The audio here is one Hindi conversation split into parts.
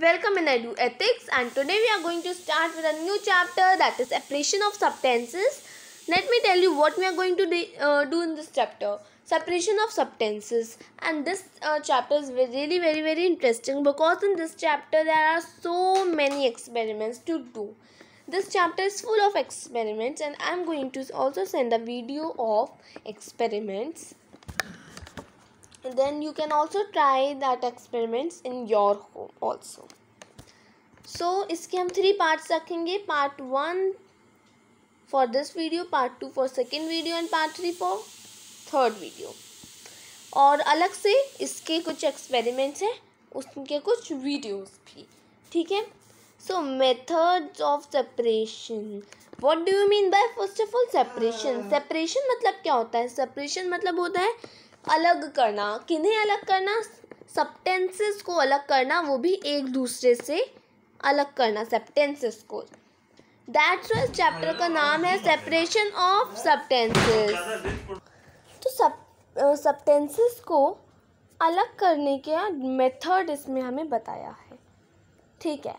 Welcome in do Ethics and today we are going to start with a new chapter that is separation of substances. Let me tell you what we are going to de- uh, do in this chapter separation of substances and this uh, chapter is really very very interesting because in this chapter there are so many experiments to do this chapter is full of experiments and i'm going to also send a video of experiments then you can also try that experiments in your home also so इसके हम थ्री पार्ट्स रखेंगे part one for this video part two for second video and part three for third video और अलग से इसके कुछ एक्सपेरिमेंट्स हैं उसके कुछ वीडियोस भी ठीक है so methods of separation what do you mean by first of all separation separation मतलब क्या होता है सेपरेशन मतलब होता है अलग करना किन्हें अलग करना सप्टेंसेस को अलग करना वो भी एक दूसरे से अलग करना सप्टेंसेस को दैट्स वाइज चैप्टर का नाम है सेपरेशन ऑफ सप्टेंसेस तो सब सप्टेंसेस को अलग करने के मेथड इसमें हमें बताया है ठीक है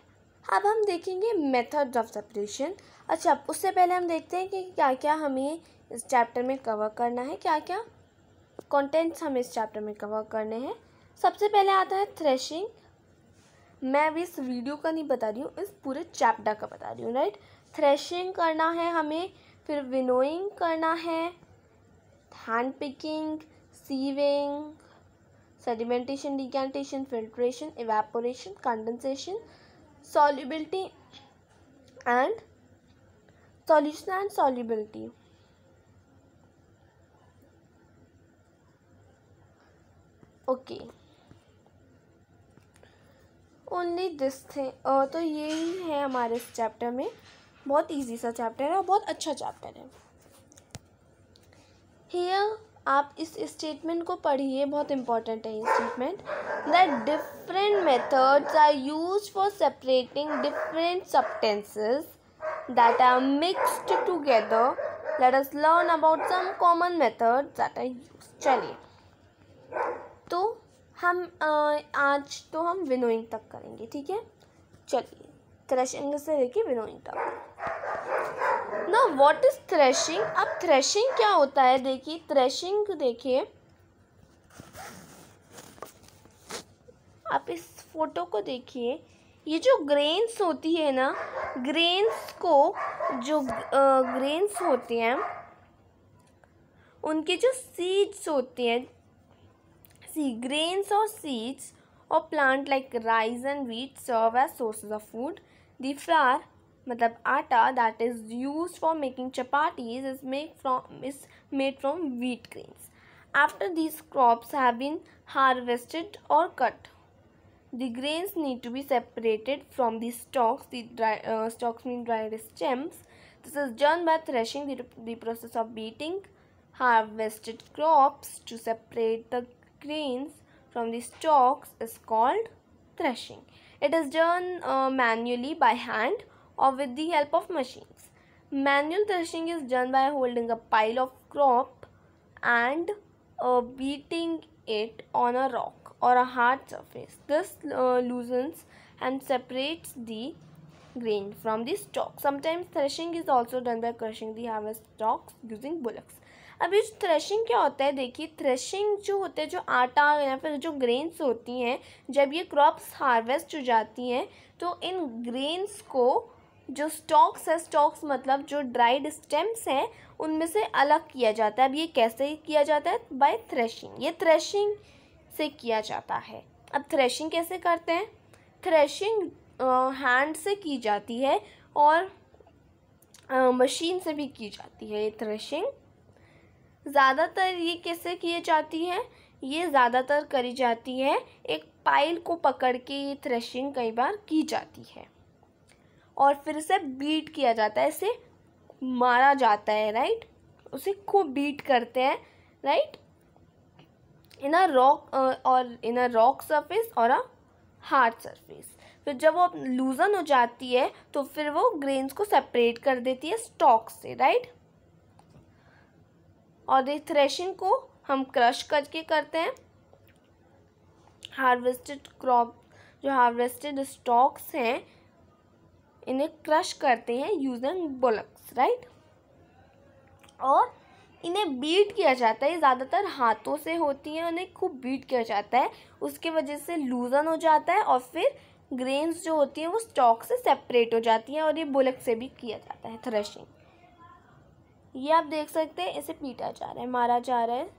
अब हम देखेंगे मेथड ऑफ सेपरेशन अच्छा उससे पहले हम देखते हैं कि क्या क्या हमें इस चैप्टर में कवर करना है क्या क्या कंटेंट्स हमें इस चैप्टर में कवर करने हैं सबसे पहले आता है थ्रेशिंग मैं अभी इस वीडियो का नहीं बता रही हूँ इस पूरे चैप्टर का बता रही हूँ राइट थ्रेशिंग करना है हमें फिर विनोइंग करना है hand picking sieving sedimentation decantation filtration evaporation condensation solubility and solution and solubility okay only this thing तो यही है हमारे इस चैप्टर में बहुत इजी सा चैप्टर है और बहुत अच्छा चैप्टर है हेयर आप इस स्टेटमेंट को पढ़िए बहुत इम्पॉर्टेंट है ये statement that different methods are use for separating different substances that are mixed together let us learn about some common methods that are use चलिए तो हम आज तो हम विनोइंग तक करेंगे ठीक है चलिए थ्रेशिंग से लेके विनोइंग तक ना व्हाट इज़ थ्रेशिंग अब थ्रेशिंग क्या होता है देखिए थ्रेशिंग देखिए आप इस फोटो को देखिए ये जो ग्रेन्स होती है ना ग्रेन्स को जो ग्रेन्स होते हैं उनके जो सीड्स होते हैं Grains or seeds or plant like rice and wheat serve as sources of food. The flour that is used for making chapatis is made from is made from wheat grains. After these crops have been harvested or cut, the grains need to be separated from the stalks. The dry, uh, stalks mean dried stems. This is done by threshing the, the process of beating harvested crops to separate the grains from the stalks is called threshing. It is done uh, manually by hand or with the help of machines. Manual threshing is done by holding a pile of crop and uh, beating it on a rock or a hard surface. This uh, loosens and separates the grain from the stalk. Sometimes threshing is also done by crushing the harvest stalks using bullocks. अब ये थ्रेशिंग क्या होता है देखिए थ्रेशिंग जो होता है जो आटा या फिर जो ग्रेन्स होती हैं जब ये क्रॉप्स हार्वेस्ट हो जाती हैं तो इन ग्रेन्स को जो स्टॉक्स है स्टॉक्स मतलब जो ड्राइड स्टेम्स हैं उनमें से अलग किया जाता है अब ये कैसे किया जाता है बाय थ्रेशिंग ये थ्रेशिंग से किया जाता है अब थ्रेशिंग कैसे करते हैं थ्रेशिंग हैंड से की जाती है और मशीन से भी की जाती है ये थ्रेशिंग ज़्यादातर ये कैसे किए जाती है ये ज़्यादातर करी जाती है एक पाइल को पकड़ के ये थ्रेशिंग कई बार की जाती है और फिर इसे बीट किया जाता है इसे मारा जाता है राइट उसे खूब बीट करते हैं राइट इन अ रॉक और इन अ रॉक सरफेस और अ हार्ड सरफेस फिर जब वो लूज़न हो जाती है तो फिर वो ग्रेन्स को सेपरेट कर देती है स्टॉक से राइट और ये थ्रेशिंग को हम क्रश करके करते हैं हार्वेस्टेड क्रॉप जो हार्वेस्टेड स्टॉक्स हैं इन्हें क्रश करते हैं यूजिंग बुलक्स राइट और इन्हें बीट किया जाता है ये ज़्यादातर हाथों से होती हैं उन्हें खूब बीट किया जाता है उसके वजह से लूज़न हो जाता है और फिर ग्रेन्स जो होती हैं वो स्टॉक से सेपरेट हो जाती हैं और ये बुलक से भी किया जाता है थ्रेशिंग ये आप देख सकते हैं इसे पीटा जा रहा है मारा जा रहा है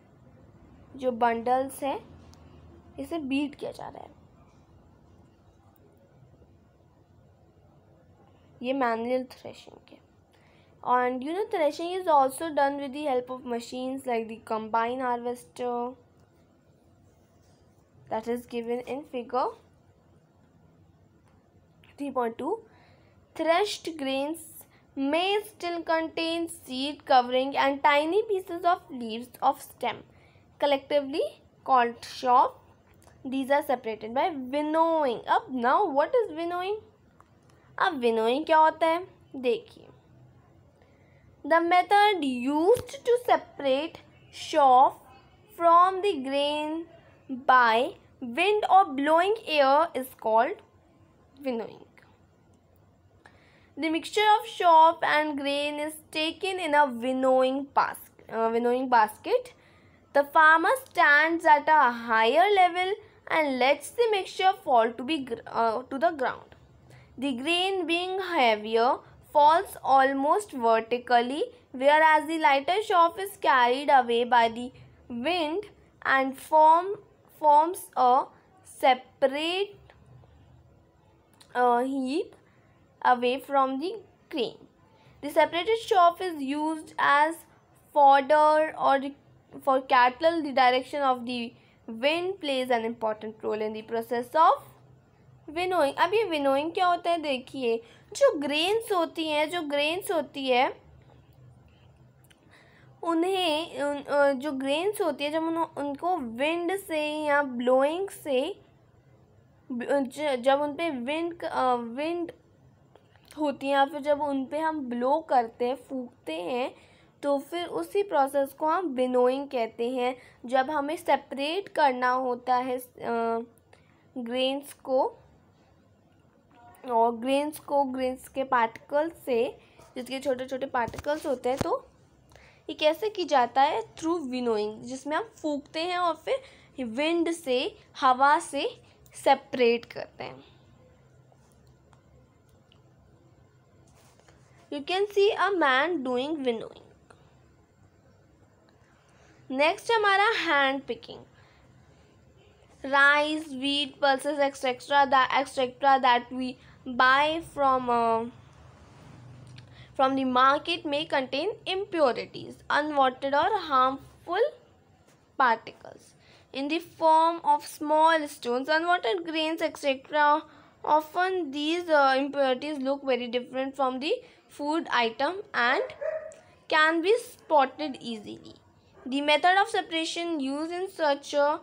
जो बंडल्स हैं इसे बीट किया जा रहा है ये मैनुअल थ्रेशिंग के and you know threshing is also done with the help of machines like the combine harvester that is given in figure three point two threshed grains Maize still contains seed covering and tiny pieces of leaves of stem, collectively called chaff. These are separated by winnowing. up now what is winnowing? अब winnowing क्या होता है देखिए The method used to separate chaff from the grain by wind or blowing air is called winnowing. The mixture of chaff and grain is taken in a winnowing, bas uh, winnowing basket. The farmer stands at a higher level and lets the mixture fall to, be, uh, to the ground. The grain being heavier falls almost vertically whereas the lighter chaff is carried away by the wind and form, forms a separate uh, heap away from the grain. The separated chaff is used as fodder or for cattle. The direction of the wind plays an important role in the process of winnowing अब ये विनोइंग क्या होता है देखिए जो ग्रेन्स होती हैं जो ग्रेन्स होती है उन्हें उन, जो ग्रेन्स होती है जब उन, उनको विंड से या ब्लोइंग से जब उन पर विंड विंड होती हैं या फिर जब उन पर हम ब्लो करते हैं फूकते हैं तो फिर उसी प्रोसेस को हम बिनोइंग कहते हैं जब हमें सेपरेट करना होता है ग्रेन्स को और ग्रेन्स को ग्रेन्स के पार्टिकल्स से जिसके छोटे छोटे पार्टिकल्स होते हैं तो ये कैसे की जाता है थ्रू विनोइंग जिसमें हम फूकते हैं और फिर विंड से हवा से सेपरेट करते हैं You can see a man doing winnowing. Next, हमारा hand Rice, wheat, pulses, pulses The etcetera that we buy from uh, from the market may contain impurities unwanted or harmful particles in the form of small stones unwanted grains etc Often these uh, impurities look very different from the food item and can be spotted easily. The method of separation used in such a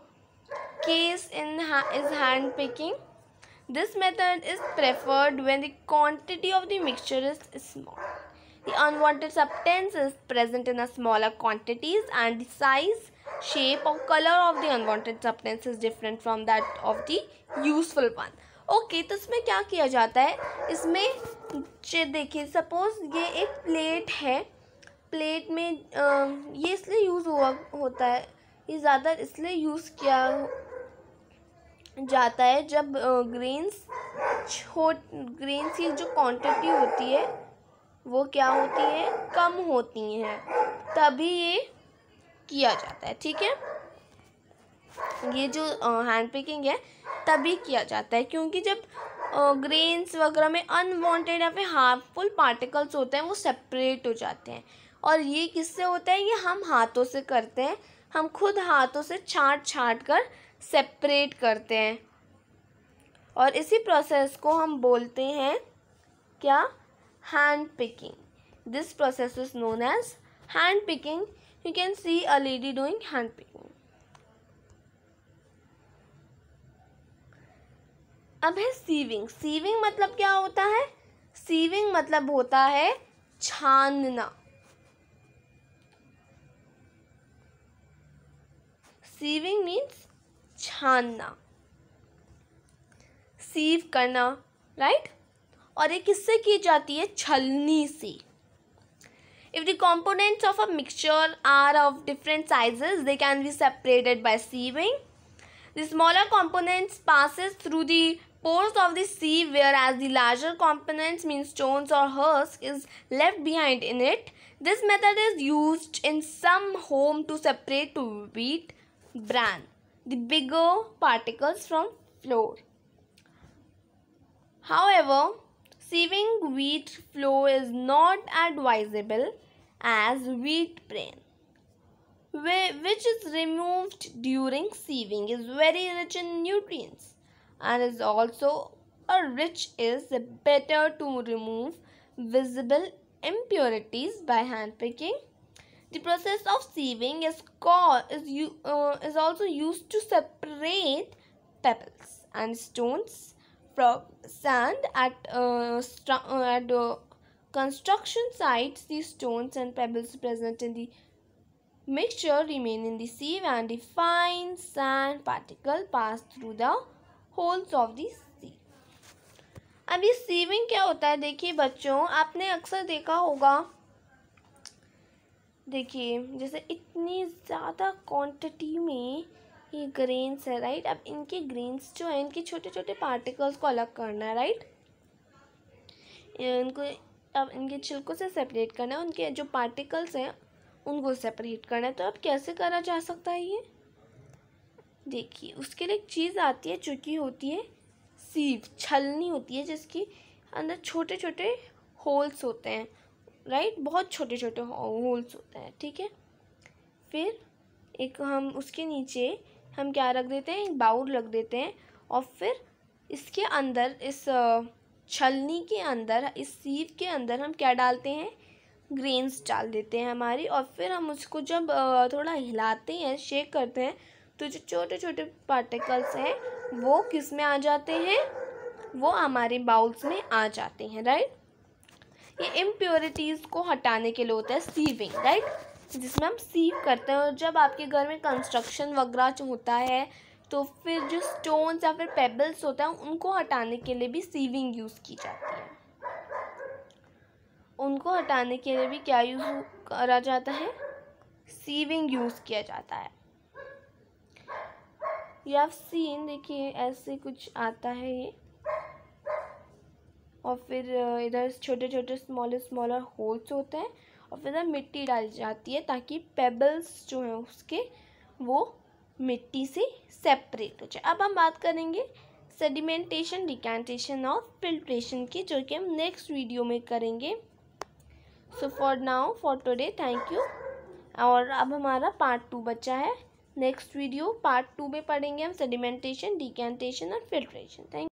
case in ha is hand picking. This method is preferred when the quantity of the mixture is small. The unwanted substance is present in a smaller quantities and the size, shape or color of the unwanted substance is different from that of the useful one. Okay तो इसमें क्या किया जाता है इसमें देखिए सपोज़ ये एक प्लेट है प्लेट में ये इसलिए यूज़ हुआ होता है ये ज़्यादा इसलिए यूज़ किया जाता है जब ग्रेन्स छोट ग्रेन्स की जो क्वांटिटी होती है वो क्या होती है कम होती हैं तभी ये किया जाता है ठीक है ये जो हैंड पिकिंग है तभी किया जाता है क्योंकि जब ग्रेन्स वगैरह में अनवांटेड या फिर हार्मफुल पार्टिकल्स होते हैं वो सेपरेट हो जाते हैं और ये किससे होता है ये हम हाथों से करते हैं हम खुद हाथों से छाट छाट कर सेपरेट करते हैं और इसी प्रोसेस को हम बोलते हैं क्या hand picking this process is known as hand picking you can see a lady doing hand picking अब है सीविंग सीविंग मतलब क्या होता है सीविंग मतलब होता है छानना सीविंग मीन्स छानना सीव करना राइट और ये किससे की जाती है छलनी से if the components of a mixture are of different sizes they can be separated by sieving the smaller components passes through the Pores of the sea whereas the larger components means stones or husks is left behind in it. This method is used in some home to separate wheat bran, the bigger particles from flour. However, sieving wheat flour is not advisable as wheat bran which is removed during sieving is very rich in nutrients and is also a rich is better to remove visible impurities by hand picking. The process of sieving is called is you uh, is also used to separate pebbles and stones from sand at uh, uh, at uh, construction sites. The stones and pebbles present in the mixture remain in the sieve and the fine sand particle pass through the holes of the sieve अब ये सीविंग क्या होता है देखिए बच्चों आपने अक्सर देखा होगा देखिए जैसे इतनी ज़्यादा क्वांटिटी में ये ग्रेन्स है राइट अब इनके ग्रेन्स जो है इनके छोटे छोटे पार्टिकल्स को अलग करना है राइट इनको अब इनके छिलकों से सेपरेट करना है उनके जो पार्टिकल्स हैं उनको सेपरेट करना है तो अब कैसे करा जा सकता है ये देखिए उसके लिए एक चीज़ आती है जो कि होती है सीव छलनी होती है जिसकी अंदर छोटे छोटे होल्स होते हैं राइट बहुत छोटे छोटे होल्स होते हैं ठीक है फिर एक हम उसके नीचे हम क्या रख देते हैं एक बाउल रख देते हैं और फिर इसके अंदर इस छलनी के अंदर इस सीव के अंदर हम क्या डालते हैं ग्रेन्स डाल देते हैं हमारी और फिर हम उसको जब थोड़ा हिलाते हैं शेक करते हैं तो जो छोटे छोटे पार्टिकल्स हैं वो किस में आ जाते हैं वो हमारे बाउल्स में आ जाते हैं राइट ये इम्प्योरिटीज़ को हटाने के लिए होता है सीविंग राइट जिसमें हम सीव करते हैं और जब आपके घर में कंस्ट्रक्शन वगैरह होता है तो फिर जो स्टोन्स या फिर पेबल्स होते हैं उनको हटाने के लिए भी सीविंग यूज़ की जाती है उनको हटाने के लिए भी क्या यूज़ करा जाता है सीविंग यूज़ किया जाता है या हैव सीन देखिए ऐसे कुछ आता है ये और फिर इधर छोटे छोटे स्मॉलर स्मॉलर होल्स होते हैं और फिर इधर मिट्टी डाली जाती है ताकि पेबल्स जो हैं उसके वो मिट्टी से सेपरेट हो जाए अब हम बात करेंगे सेडिमेंटेशन डिकैंटेशन और फिल्ट्रेशन की जो कि हम नेक्स्ट वीडियो में करेंगे so for now for today thank you और अब हमारा पार्ट टू बचा है नेक्स्ट वीडियो पार्ट टू में पढ़ेंगे हम सेडिमेंटेशन डिकेंटेशन और फिल्ट्रेशन थैंक